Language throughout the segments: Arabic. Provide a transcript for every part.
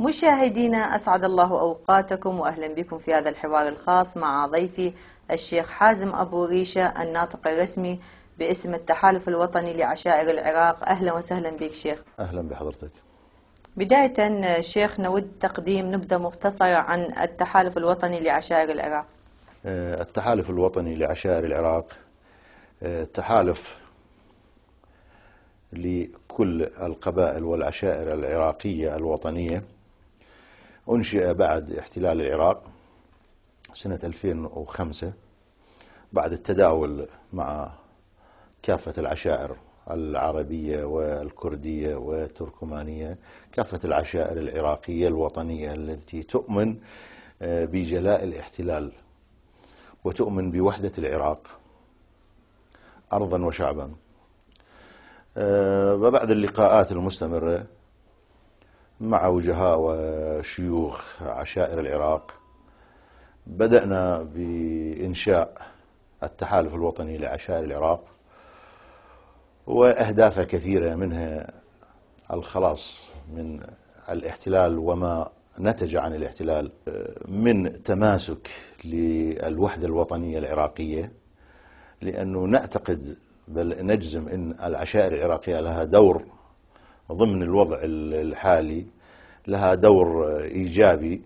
مشاهدينا أسعد الله أوقاتكم وأهلا بكم في هذا الحوار الخاص مع ضيفي الشيخ حازم أبو ريشة الناطق الرسمي باسم التحالف الوطني لعشائر العراق أهلا وسهلا بك شيخ أهلا بحضرتك بداية شيخ نود تقديم نبذة مختصرة عن التحالف الوطني لعشائر العراق آه، التحالف الوطني لعشائر العراق آه، تحالف لكل القبائل والعشائر العراقية الوطنية أنشئ بعد احتلال العراق سنة 2005 بعد التداول مع كافة العشائر العربية والكردية والتركمانية كافة العشائر العراقية الوطنية التي تؤمن آه، بجلاء الاحتلال وتؤمن بوحدة العراق أرضا وشعبا آه، وبعد اللقاءات المستمرة مع وجهاء وشيوخ عشائر العراق بدأنا بإنشاء التحالف الوطني لعشائر العراق وأهدافه كثيرة منها الخلاص من الاحتلال وما نتج عن الاحتلال من تماسك للوحدة الوطنية العراقية لأنه نعتقد بل نجزم أن العشائر العراقية لها دور ضمن الوضع الحالي لها دور إيجابي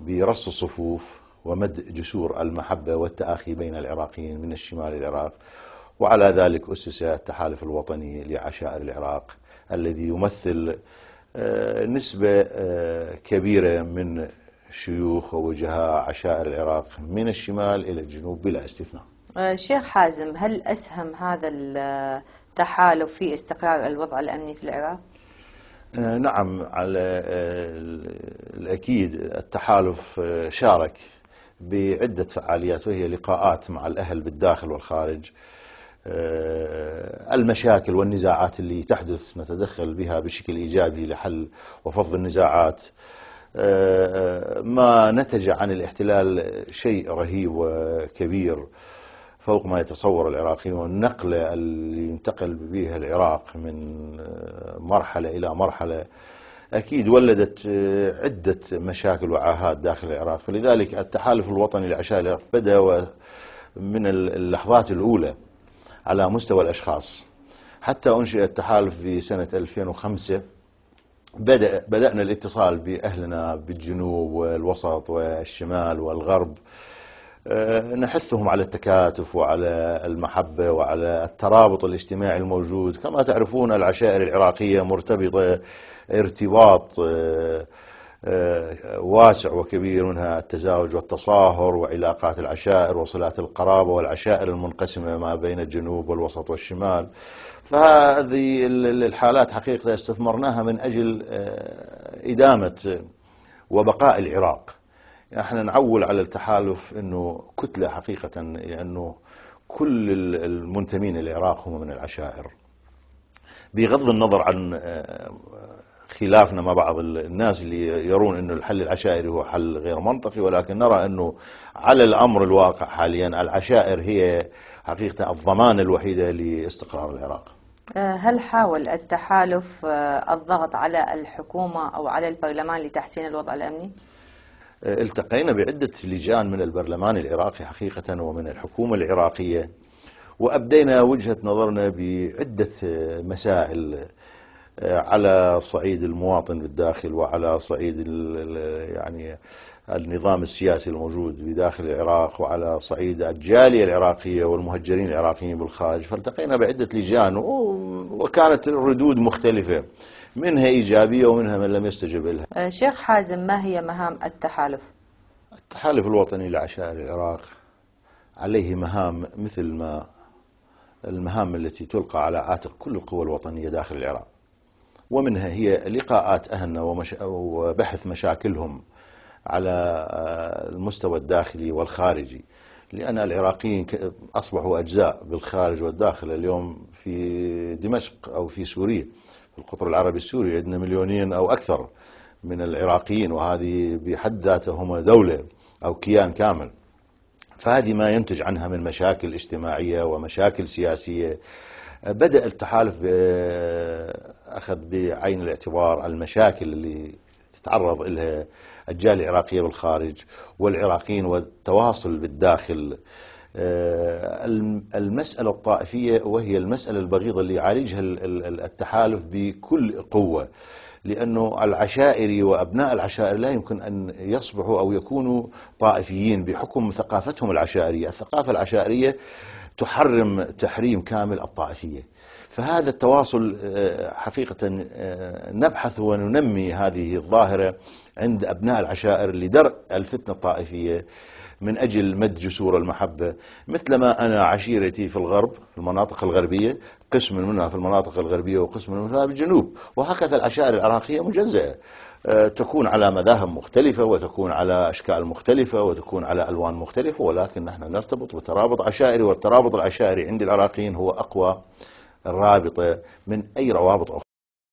برص الصفوف ومد جسور المحبة والتآخي بين العراقيين من الشمال العراق وعلى ذلك أسس التحالف الوطني لعشائر العراق الذي يمثل آه، نسبة آه، كبيرة من شيوخ ووجهاء عشائر العراق من الشمال إلى الجنوب بلا استثناء آه، شيخ حازم هل أسهم هذا التحالف في استقرار الوضع الأمني في العراق؟ آه، نعم على آه، الأكيد التحالف آه، شارك بعدة فعاليات وهي لقاءات مع الأهل بالداخل والخارج المشاكل والنزاعات اللي تحدث نتدخل بها بشكل إيجابي لحل وفض النزاعات ما نتج عن الاحتلال شيء رهيب وكبير فوق ما يتصور العراقيون والنقلة اللي ينتقل بها العراق من آه، مرحلة إلى مرحلة أكيد ولدت آه، عدة مشاكل وعاهات داخل العراق فلذلك التحالف الوطني العشائري بدأ من اللحظات الأولى على مستوى الأشخاص حتى أنشئ التحالف في سنة 2005 بدأ بدأنا الاتصال بأهلنا بالجنوب والوسط والشمال والغرب آه، نحثهم على التكاتف وعلى المحبة وعلى الترابط الاجتماعي الموجود كما تعرفون العشائر العراقية مرتبطة ارتباط آه، آه، واسع وكبير منها التزاوج والتصاهر وعلاقات العشائر وصلات القرابة والعشائر المنقسمة ما بين الجنوب والوسط والشمال فهذه الحالات حقيقة استثمرناها من أجل إدامة وبقاء العراق احنا نعول على التحالف انه كتله حقيقه لانه كل المنتمين للعراق هم من العشائر بغض النظر عن آه، خلافنا مع بعض الناس اللي يرون انه الحل العشائري هو حل غير منطقي ولكن نرى انه على الامر الواقع حاليا العشائر هي حقيقه الضمانه الوحيده لاستقرار العراق. آه، هل حاول التحالف آه، الضغط على الحكومه او على البرلمان لتحسين الوضع الامني؟ آه، التقينا بعدة لجان من البرلمان العراقي حقيقة ومن الحكومة العراقية وأبدينا وجهة نظرنا بعدة آه، مسائل آه، على صعيد المواطن بالداخل وعلى صعيد يعني النظام السياسي الموجود بداخل العراق وعلى صعيد الجالية العراقية والمهجرين العراقيين بالخارج فالتقينا بعدة لجان وكانت الردود مختلفة منها إيجابية ومنها من لم يستجب لها أه، شيخ حازم ما هي مهام التحالف؟ التحالف الوطني لعشائر العراق عليه مهام مثل ما المهام التي تلقى على عاتق كل القوى الوطنية داخل العراق ومنها هي لقاءات أهلنا ومش... وبحث مشاكلهم على أه، المستوى الداخلي والخارجي لأن العراقيين أصبحوا أجزاء بالخارج والداخل اليوم في دمشق أو في سوريا في القطر العربي السوري عندنا مليونين أو أكثر من العراقيين وهذه بحد هم دولة أو كيان كامل فهذه ما ينتج عنها من مشاكل اجتماعية ومشاكل سياسية بدأ التحالف أخذ بعين الاعتبار المشاكل اللي تتعرض لها الجالية العراقية بالخارج والعراقيين والتواصل بالداخل آه، المسألة الطائفية وهي المسألة البغيضة اللي يعالجها التحالف بكل قوة لأنه العشائري وأبناء العشائر لا يمكن أن يصبحوا أو يكونوا طائفيين بحكم ثقافتهم العشائرية الثقافة العشائرية تحرم تحريم كامل الطائفية فهذا التواصل آه، حقيقة آه، نبحث وننمي هذه الظاهرة عند أبناء العشائر لدرء الفتنة الطائفية من أجل مد جسور المحبة مثلما أنا عشيرتي في الغرب في المناطق الغربية قسم منها في المناطق الغربية وقسم منها في الجنوب وهكذا العشائر العراقية مجزئة آه، تكون على مذاهب مختلفة وتكون على أشكال مختلفة وتكون على ألوان مختلفة ولكن نحن نرتبط بترابط عشائري والترابط العشائري عند العراقيين هو أقوى الرابطة من أي روابط أخرى